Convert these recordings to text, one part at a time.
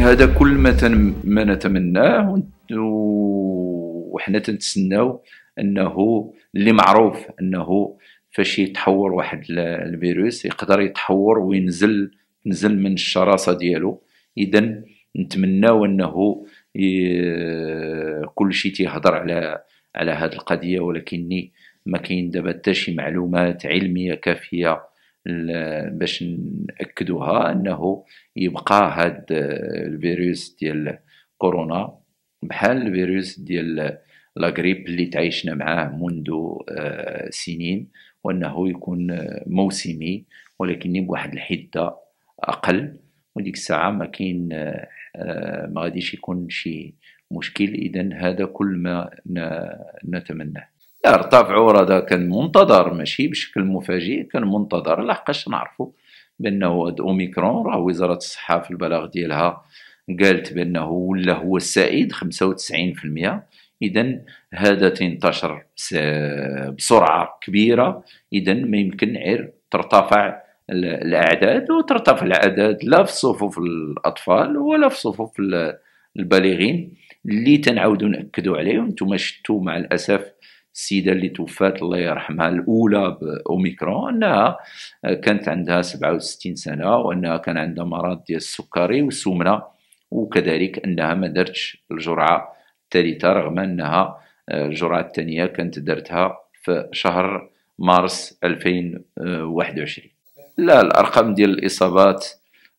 هذا كل ما ما نتمناه وحنا تنتسناو انه اللي معروف انه فاش يتحور واحد الفيروس يقدر يتحور وينزل نزل من الشراسه ديالو اذا نتمناو انه كل شيء تيهضر على على هذه القضيه ولكني ما كاين دابا حتى شي معلومات علميه كافيه باش ناكدوها انه يبقى هاد آه، الفيروس ديال كورونا بحال الفيروس ديال لاغريب اللي تعايشنا معاه منذ آه، سنين وانه يكون آه، موسمي ولكن بواحد الحده اقل وديك الساعه ما كاين ما غاديش يكون شي مشكل اذا هذا كل ما نتمناه ارتفع هذا كان منتظر ماشي بشكل مفاجئ كان منتظر لحقاش نعرفوا بانه هاد اوميكرون راه وزاره الصحه في البلاغ ديالها قالت بانه ولا هو السائد 95% اذا هذا تنتشر بسرعه كبيره اذا ما يمكن غير ترتفع الاعداد وترتفع الاعداد لا في صفوف الاطفال ولا في صفوف البالغين اللي تنعاودو ناكدو عليه وانتم شفتوا مع الاسف السيده اللي توفات الله يرحمها الاولى باوميكرون انها كانت عندها 67 سنه وانها كان عندها مرض ديال السكري والسمنه وكذلك انها ما درتش الجرعه الثالثه رغم انها الجرعه الثانيه كانت درتها في شهر مارس 2021 لا الارقام ديال الاصابات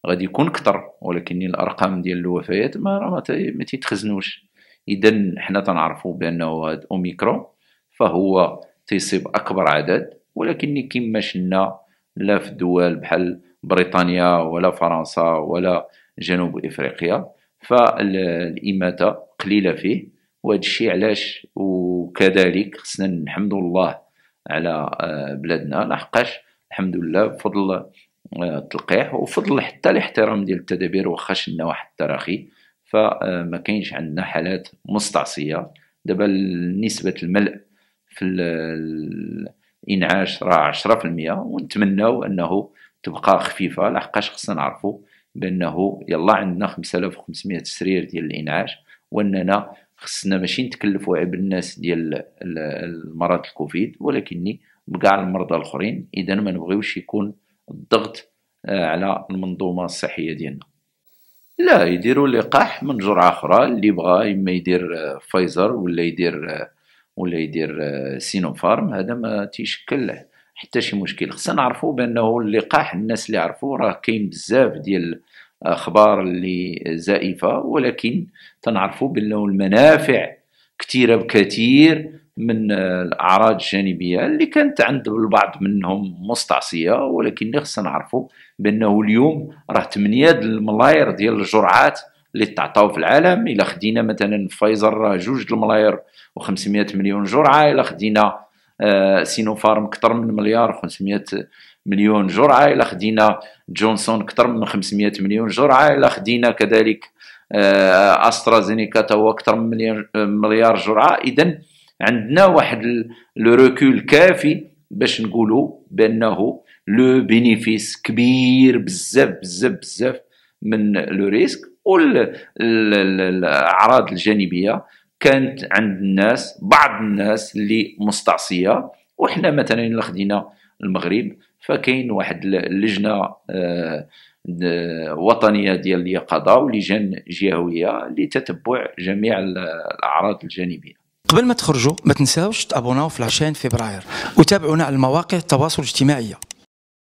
غادي يكون كتر ولكن الارقام ديال الوفيات ما ما تتخزنوش اذا حنا تنعرفوا بانه هاد اوميكرون فهو تيصيب اكبر عدد ولكن كما شلنا لا في دول بحال بريطانيا ولا فرنسا ولا جنوب افريقيا فالاماته قليله فيه وهذا الشيء علاش وكذلك خصنا نحمد الله على آه، بلادنا لحقاش الحمد لله بفضل آه، التلقيح وفضل حتى الاحترام ديال التدابير واخا شلنا واحد التراخي فما كاينش عندنا حالات مستعصيه دابا نسبه الملء في الانعاش راه 10% ونتمناو انه تبقى خفيفه لحقاش خصنا نعرفوا بانه يلا عندنا 5500 سرير ديال الانعاش واننا خصنا ماشي نتكلفوا عيب الناس ديال المرض الكوفيد ولكن بكاع المرضى الاخرين اذا ما نبغيوش يكون الضغط آه، على المنظومه الصحيه ديالنا لا يديروا لقاح من جرعه اخرى اللي بغى اما يدير آه، فايزر ولا يدير آه، ولا يدير سينوفارم آه، هذا ما تيشكل حتى شي مشكل خصنا نعرفوا بانه اللقاح الناس اللي عرفوا راه كاين بزاف ديال اخبار اللي زائفه ولكن تنعرفوا بانه المنافع كثيره بكثير من آه، الاعراض الجانبيه اللي كانت عند البعض منهم مستعصيه ولكن خصنا نعرفوا بانه اليوم راه 8 الملاير ديال الجرعات اللي تعطاو في العالم الا خدينا مثلا فايزر راه جوج الملاير و500 مليون جرعه الا خدينا سينوفارم آه، اكثر من مليار 500 مليون جرعه الا خدينا جونسون اكثر من 500 مليون جرعه الا خدينا كذلك استرازينيكا تا هو اكثر من مليار آه، جرعه اذا عندنا واحد لو ريكول كافي باش نقولوا بانه لو بينيفيس كبير بزاف بزاف بزاف من لو ريسك والاعراض الجانبيه كانت عند الناس بعض الناس اللي مستعصيه وحنا مثلا الا خدينا المغرب فكاين واحد اللجنه آه، وطنيه ديال اليقظه ولجان جهويه لتتبع جميع الاعراض الجانبيه قبل ما تخرجوا ما تنساوش تابوناو في لاشين فبراير وتابعونا على المواقع التواصل الاجتماعي